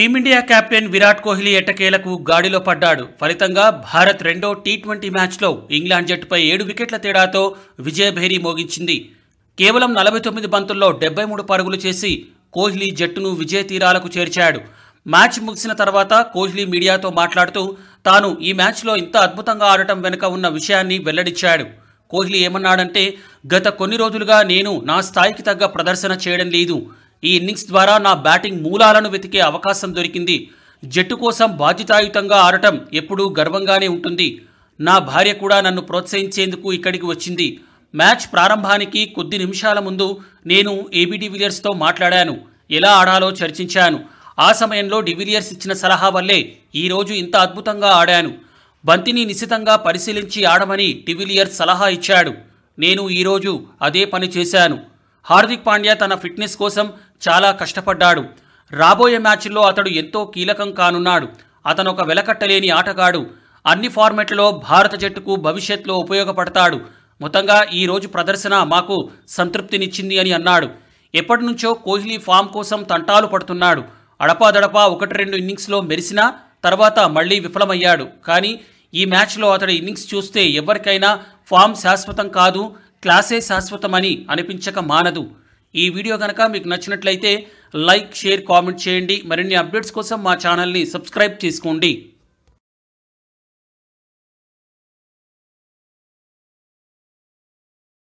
team India captain Virat Kohli ఎట్టకేలకు గాడిలో పడ్డాడు ఫలితంగా భారత్ రెండో టీ ట్వంటీ మ్యాచ్లో ఇంగ్లాండ్ జట్టుపై ఏడు వికెట్ల తేడాతో విజయభేరి మోగించింది కేవలం నలభై తొమ్మిది బంతుల్లో డెబ్బై మూడు పరుగులు చేసి కోహ్లీ జట్టును విజయ తీరాలకు చేర్చాడు మ్యాచ్ ముగిసిన తర్వాత కోహ్లీ మీడియాతో మాట్లాడుతూ తాను ఈ మ్యాచ్లో ఇంత అద్భుతంగా ఆడటం వెనుక ఉన్న విషయాన్ని వెల్లడించాడు కోహ్లీ ఏమన్నాడంటే గత కొన్ని రోజులుగా నేను నా స్థాయికి తగ్గ ప్రదర్శన చేయడం లేదు ఈ ఇన్నింగ్స్ ద్వారా నా బ్యాటింగ్ మూలాలను వెతికే అవకాశం దొరికింది జట్టు కోసం బాధ్యతాయుతంగా ఆడటం ఎప్పుడూ గర్వంగానే ఉంటుంది నా భార్య కూడా నన్ను ప్రోత్సహించేందుకు ఇక్కడికి వచ్చింది మ్యాచ్ ప్రారంభానికి కొద్ది నిమిషాల ముందు నేను ఏబీ డివిలియర్స్తో మాట్లాడాను ఎలా ఆడాలో చర్చించాను ఆ సమయంలో డివిలియర్స్ ఇచ్చిన సలహా వల్లే ఈరోజు ఇంత అద్భుతంగా ఆడాను బంతిని నిశితంగా పరిశీలించి ఆడమని డివిలియర్స్ సలహా ఇచ్చాడు నేను ఈరోజు అదే పని చేశాను హార్దిక్ పాండ్యా తన ఫిట్నెస్ కోసం చాలా కష్టపడ్డాడు రాబోయే మ్యాచ్ల్లో అతడు ఎంతో కీలకం కానున్నాడు అతను ఒక వెలకట్టలేని ఆటగాడు అన్ని ఫార్మెట్లో భారత జట్టుకు భవిష్యత్లో ఉపయోగపడతాడు మొత్తంగా ఈరోజు ప్రదర్శన మాకు సంతృప్తినిచ్చింది అని అన్నాడు ఎప్పటి నుంచో కోహ్లీ ఫామ్ కోసం తంటాలు పడుతున్నాడు అడపాదడపా ఒకటి రెండు ఇన్నింగ్స్లో మెరిసినా తర్వాత మళ్లీ విఫలమయ్యాడు కానీ ఈ మ్యాచ్లో అతడి ఇన్నింగ్స్ చూస్తే ఎవరికైనా ఫామ్ శాశ్వతం కాదు క్లాసే శాశ్వతమని అనిపించక మానదు ఈ వీడియో కనుక మీకు నచ్చినట్లయితే లైక్ షేర్ కామెంట్ చేయండి మరిన్ని అప్డేట్స్ కోసం మా ఛానల్ని సబ్స్క్రైబ్ చేసుకోండి